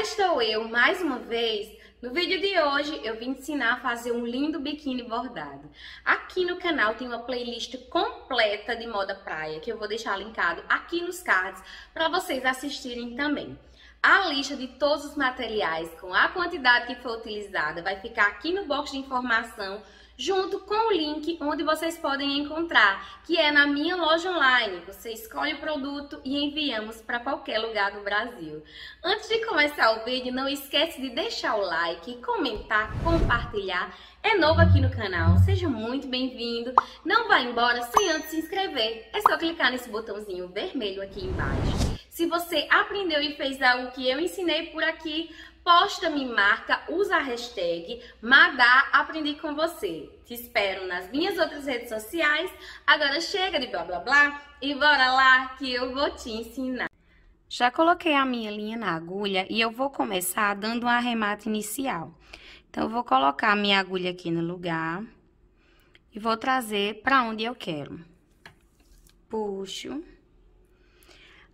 estou eu mais uma vez. No vídeo de hoje eu vim ensinar a fazer um lindo biquíni bordado. Aqui no canal tem uma playlist completa de moda praia que eu vou deixar linkado aqui nos cards para vocês assistirem também. A lista de todos os materiais com a quantidade que foi utilizada vai ficar aqui no box de informação junto com o link onde vocês podem encontrar, que é na minha loja online. Você escolhe o produto e enviamos para qualquer lugar do Brasil. Antes de começar o vídeo, não esquece de deixar o like, comentar, compartilhar. É novo aqui no canal, seja muito bem-vindo. Não vá embora sem antes se inscrever. É só clicar nesse botãozinho vermelho aqui embaixo. Se você aprendeu e fez algo que eu ensinei por aqui, posta, me marca, usa a hashtag Madá Aprendi com Você. Te espero nas minhas outras redes sociais. Agora chega de blá blá blá e bora lá que eu vou te ensinar. Já coloquei a minha linha na agulha e eu vou começar dando um arremate inicial. Então, eu vou colocar a minha agulha aqui no lugar e vou trazer para onde eu quero. Puxo.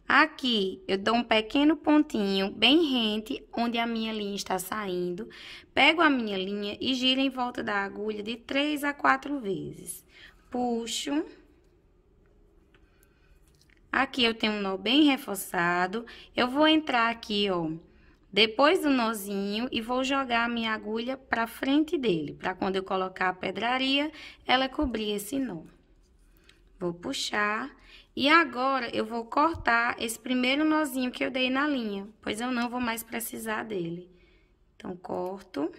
Aqui eu dou um pequeno pontinho bem rente onde a minha linha está saindo, pego a minha linha e giro em volta da agulha de três a quatro vezes. Puxo. Aqui eu tenho um nó bem reforçado, eu vou entrar aqui, ó, depois do nozinho e vou jogar a minha agulha para frente dele, para quando eu colocar a pedraria, ela cobrir esse nó. Vou puxar e agora eu vou cortar esse primeiro nozinho que eu dei na linha, pois eu não vou mais precisar dele. Então, corto.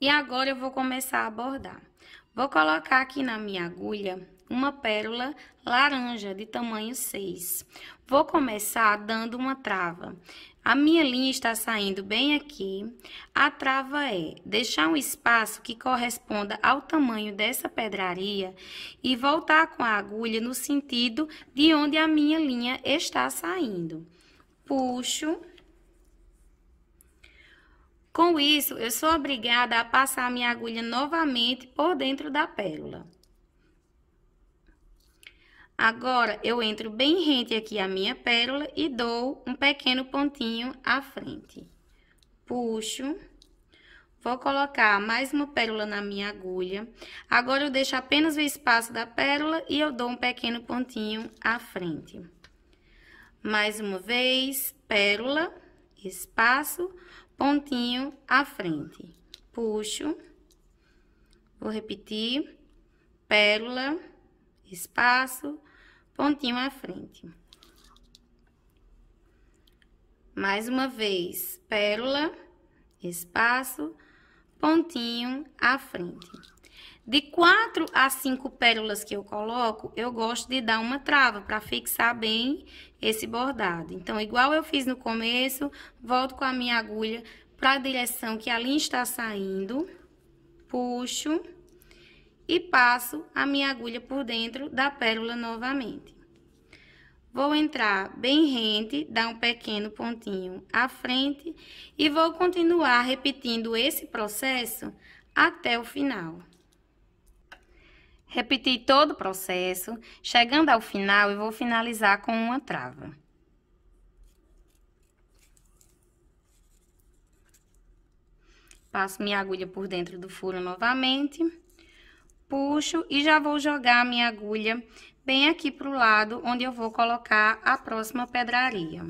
E agora eu vou começar a bordar. Vou colocar aqui na minha agulha uma pérola laranja de tamanho 6. Vou começar dando uma trava. A minha linha está saindo bem aqui. A trava é deixar um espaço que corresponda ao tamanho dessa pedraria e voltar com a agulha no sentido de onde a minha linha está saindo. Puxo. Com isso, eu sou obrigada a passar a minha agulha novamente por dentro da pérola. Agora, eu entro bem rente aqui a minha pérola e dou um pequeno pontinho à frente. Puxo. Vou colocar mais uma pérola na minha agulha. Agora, eu deixo apenas o espaço da pérola e eu dou um pequeno pontinho à frente. Mais uma vez, pérola, espaço, pontinho à frente. Puxo. Vou repetir. Pérola espaço, pontinho à frente. Mais uma vez, pérola, espaço, pontinho à frente. De quatro a cinco pérolas que eu coloco, eu gosto de dar uma trava para fixar bem esse bordado. Então, igual eu fiz no começo, volto com a minha agulha para a direção que a linha está saindo, puxo e passo a minha agulha por dentro da pérola novamente. Vou entrar bem rente, dar um pequeno pontinho à frente e vou continuar repetindo esse processo até o final. Repeti todo o processo, chegando ao final eu vou finalizar com uma trava. Passo minha agulha por dentro do furo novamente puxo e já vou jogar a minha agulha bem aqui pro lado onde eu vou colocar a próxima pedraria.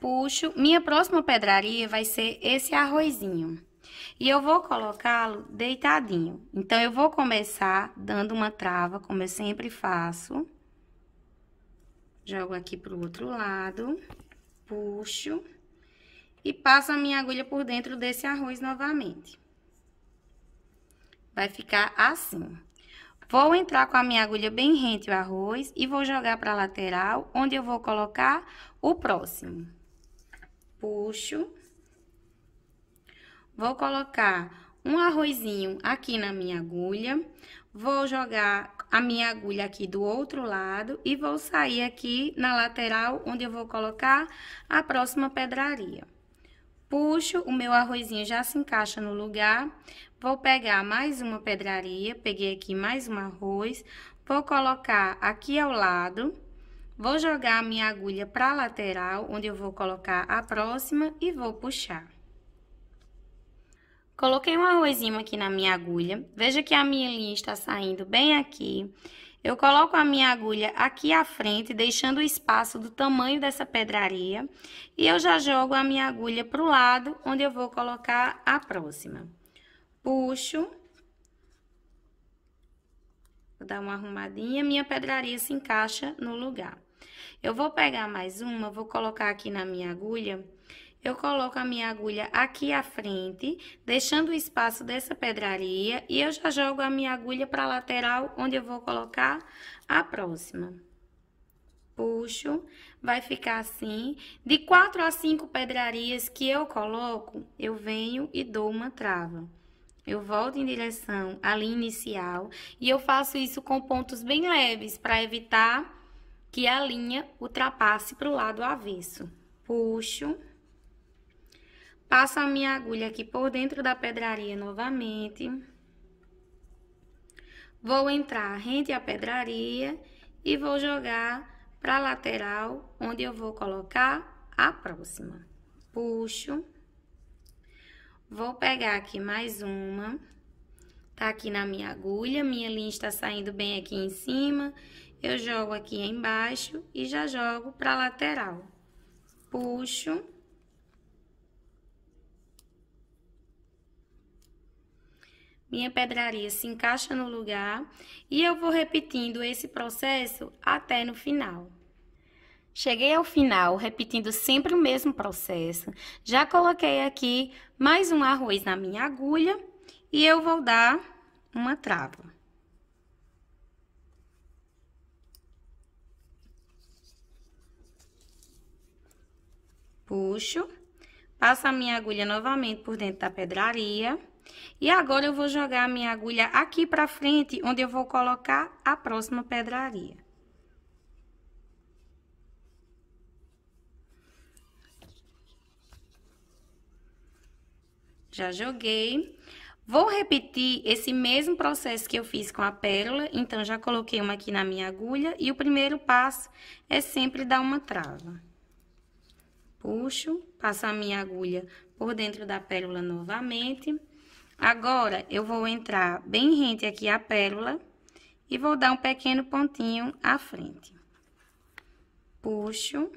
Puxo, minha próxima pedraria vai ser esse arrozinho. E eu vou colocá-lo deitadinho. Então, eu vou começar dando uma trava, como eu sempre faço. Jogo aqui pro outro lado, puxo e passo a minha agulha por dentro desse arroz novamente vai ficar assim. Vou entrar com a minha agulha bem rente o arroz e vou jogar para a lateral, onde eu vou colocar o próximo. Puxo. Vou colocar um arrozinho aqui na minha agulha. Vou jogar a minha agulha aqui do outro lado e vou sair aqui na lateral, onde eu vou colocar a próxima pedraria. Puxo, o meu arrozinho já se encaixa no lugar. Vou pegar mais uma pedraria, peguei aqui mais um arroz. Vou colocar aqui ao lado. Vou jogar a minha agulha para a lateral, onde eu vou colocar a próxima e vou puxar. Coloquei um arrozinho aqui na minha agulha. Veja que a minha linha está saindo bem aqui. Eu coloco a minha agulha aqui à frente, deixando o espaço do tamanho dessa pedraria. E eu já jogo a minha agulha para o lado, onde eu vou colocar a próxima. Puxo. Vou dar uma arrumadinha, minha pedraria se encaixa no lugar. Eu vou pegar mais uma, vou colocar aqui na minha agulha eu coloco a minha agulha aqui à frente, deixando o espaço dessa pedraria, e eu já jogo a minha agulha para a lateral, onde eu vou colocar a próxima. Puxo, vai ficar assim. De quatro a cinco pedrarias que eu coloco, eu venho e dou uma trava. Eu volto em direção à linha inicial e eu faço isso com pontos bem leves para evitar que a linha ultrapasse para o lado avesso. Puxo. Passo a minha agulha aqui por dentro da pedraria novamente. Vou entrar rente à pedraria e vou jogar para a lateral, onde eu vou colocar a próxima. Puxo. Vou pegar aqui mais uma. Tá aqui na minha agulha, minha linha está saindo bem aqui em cima. Eu jogo aqui embaixo e já jogo para a lateral. Puxo minha pedraria se encaixa no lugar e eu vou repetindo esse processo até no final. Cheguei ao final repetindo sempre o mesmo processo. Já coloquei aqui mais um arroz na minha agulha e eu vou dar uma trava. Puxo, passo a minha agulha novamente por dentro da pedraria. E agora eu vou jogar a minha agulha aqui pra frente, onde eu vou colocar a próxima pedraria. Já joguei. Vou repetir esse mesmo processo que eu fiz com a pérola, então já coloquei uma aqui na minha agulha e o primeiro passo é sempre dar uma trava. Puxo, passo a minha agulha por dentro da pérola novamente Agora, eu vou entrar bem rente aqui à pérola e vou dar um pequeno pontinho à frente. Puxo.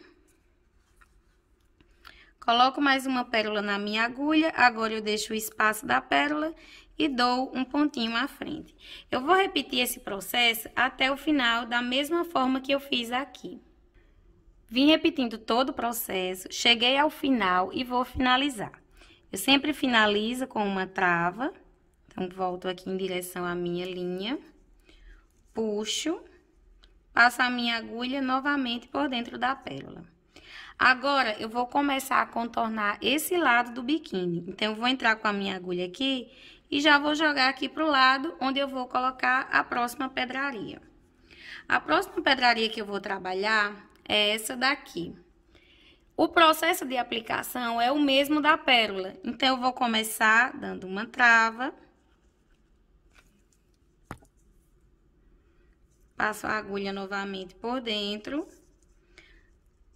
Coloco mais uma pérola na minha agulha, agora eu deixo o espaço da pérola e dou um pontinho à frente. Eu vou repetir esse processo até o final da mesma forma que eu fiz aqui. Vim repetindo todo o processo, cheguei ao final e vou finalizar. Eu sempre finalizo com uma trava. Então, volto aqui em direção à minha linha. Puxo. Passo a minha agulha novamente por dentro da pérola. Agora, eu vou começar a contornar esse lado do biquíni. Então, eu vou entrar com a minha agulha aqui e já vou jogar aqui pro lado, onde eu vou colocar a próxima pedraria. A próxima pedraria que eu vou trabalhar é essa daqui. O processo de aplicação é o mesmo da pérola. Então, eu vou começar dando uma trava. Passo a agulha novamente por dentro.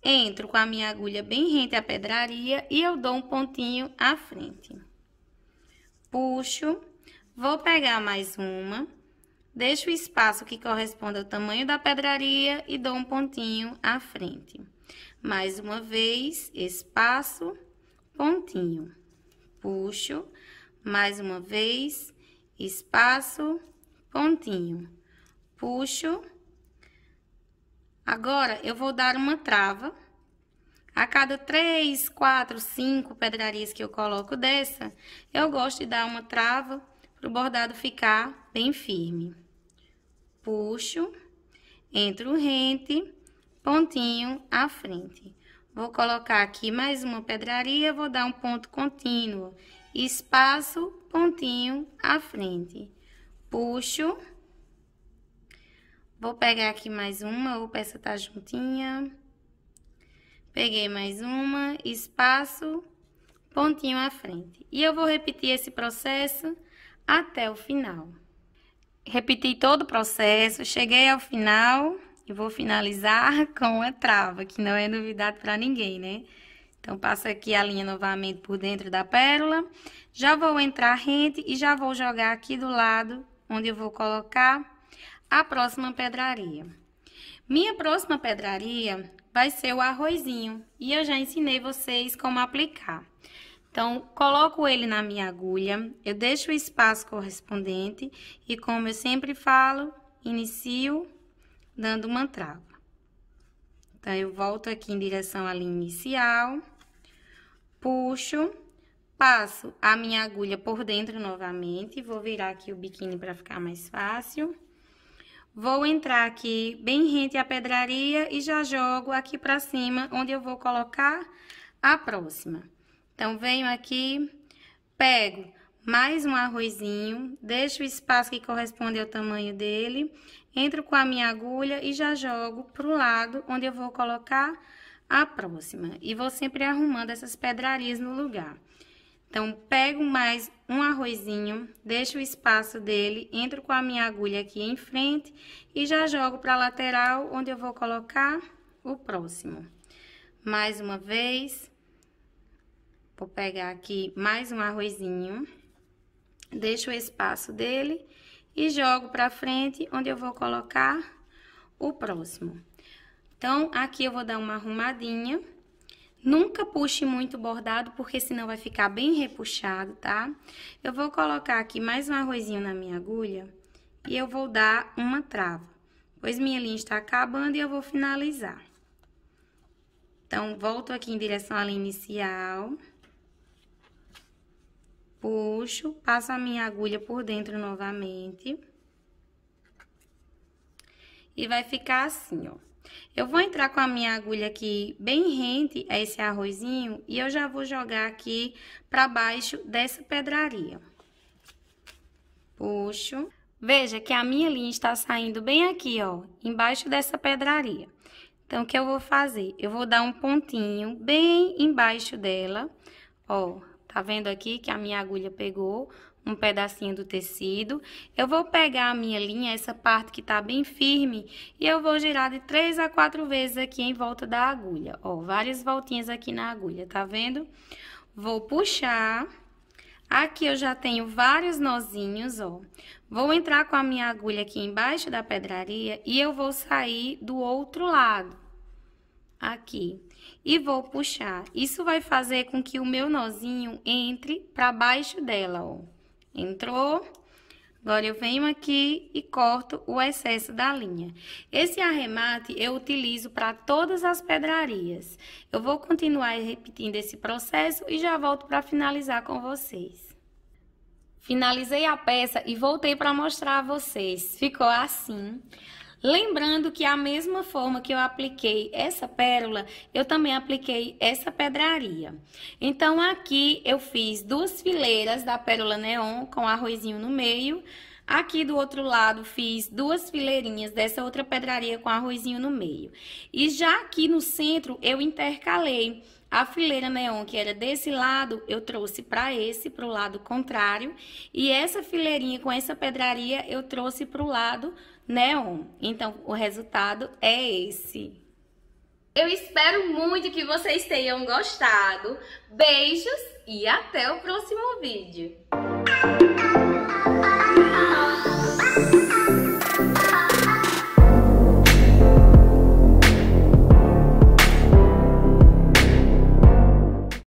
Entro com a minha agulha bem rente à pedraria e eu dou um pontinho à frente. Puxo. Vou pegar mais uma. Deixo o espaço que corresponde ao tamanho da pedraria e dou um pontinho à frente mais uma vez, espaço, pontinho. Puxo, mais uma vez, espaço, pontinho. Puxo. Agora, eu vou dar uma trava. A cada três, quatro, cinco pedrarias que eu coloco dessa, eu gosto de dar uma trava para o bordado ficar bem firme. Puxo, entro rente pontinho à frente. Vou colocar aqui mais uma pedraria, vou dar um ponto contínuo, espaço, pontinho à frente. Puxo. Vou pegar aqui mais uma, ou peça tá juntinha. Peguei mais uma, espaço, pontinho à frente. E eu vou repetir esse processo até o final. Repeti todo o processo, cheguei ao final... Eu vou finalizar com a trava, que não é novidade para ninguém, né? Então, passo aqui a linha novamente por dentro da pérola. Já vou entrar rente e já vou jogar aqui do lado, onde eu vou colocar a próxima pedraria. Minha próxima pedraria vai ser o arrozinho. E eu já ensinei vocês como aplicar. Então, coloco ele na minha agulha, eu deixo o espaço correspondente e, como eu sempre falo, inicio dando uma trava. Então, eu volto aqui em direção à linha inicial, puxo, passo a minha agulha por dentro novamente, vou virar aqui o biquíni para ficar mais fácil. Vou entrar aqui bem rente à pedraria e já jogo aqui para cima, onde eu vou colocar a próxima. Então, venho aqui, pego mais um arrozinho, deixo o espaço que corresponde ao tamanho dele, entro com a minha agulha e já jogo para o lado onde eu vou colocar a próxima. E vou sempre arrumando essas pedrarias no lugar. Então, pego mais um arrozinho, deixo o espaço dele, entro com a minha agulha aqui em frente e já jogo para a lateral onde eu vou colocar o próximo. Mais uma vez, vou pegar aqui mais um arrozinho deixo o espaço dele e jogo para frente, onde eu vou colocar o próximo. Então, aqui eu vou dar uma arrumadinha. Nunca puxe muito bordado, porque senão vai ficar bem repuxado, tá? Eu vou colocar aqui mais um arrozinho na minha agulha e eu vou dar uma trava, pois minha linha está acabando e eu vou finalizar. Então, volto aqui em direção à linha inicial puxo, passo a minha agulha por dentro novamente. E vai ficar assim, ó. Eu vou entrar com a minha agulha aqui bem rente a esse arrozinho e eu já vou jogar aqui pra baixo dessa pedraria. Puxo. Veja que a minha linha está saindo bem aqui, ó, embaixo dessa pedraria. Então, o que eu vou fazer? Eu vou dar um pontinho bem embaixo dela, ó, Tá vendo aqui que a minha agulha pegou um pedacinho do tecido. Eu vou pegar a minha linha, essa parte que tá bem firme, e eu vou girar de três a quatro vezes aqui em volta da agulha. Ó, várias voltinhas aqui na agulha, tá vendo? Vou puxar. Aqui eu já tenho vários nozinhos, ó. Vou entrar com a minha agulha aqui embaixo da pedraria e eu vou sair do outro lado aqui e vou puxar. Isso vai fazer com que o meu nozinho entre para baixo dela, ó. Entrou? Agora, eu venho aqui e corto o excesso da linha. Esse arremate eu utilizo para todas as pedrarias. Eu vou continuar repetindo esse processo e já volto para finalizar com vocês. Finalizei a peça e voltei para mostrar a vocês. Ficou assim. Lembrando que a mesma forma que eu apliquei essa pérola, eu também apliquei essa pedraria. Então, aqui eu fiz duas fileiras da pérola neon com arrozinho no meio. Aqui do outro lado, fiz duas fileirinhas dessa outra pedraria com arrozinho no meio. E já aqui no centro, eu intercalei a fileira neon que era desse lado, eu trouxe para esse, para o lado contrário. E essa fileirinha com essa pedraria, eu trouxe para o lado neon. Então, o resultado é esse. Eu espero muito que vocês tenham gostado. Beijos e até o próximo vídeo.